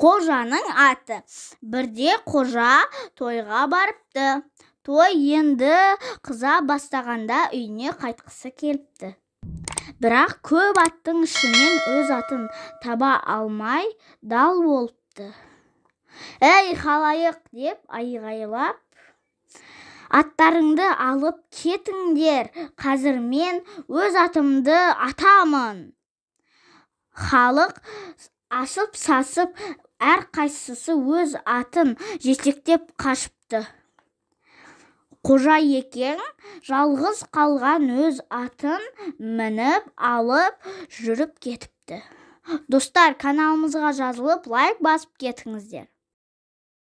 қожаның аты бірде қожа тойға барыпты той енді қыза бастағанда үйіне қайтқысы келіпті бірақ көп аттың ішінен өз атын таба алмай дал болыпты әй халайық деп айғайлап аттарыңды алып кетіңдер қазір мен өз атымды атамын халық асып сасып қайсысы өз атын жетектеп қашыпты қожа екең жалғыз қалған өз атын мініп алып жүріп кетіпті достар каналымызға жазылып лайк басып кетіңіздер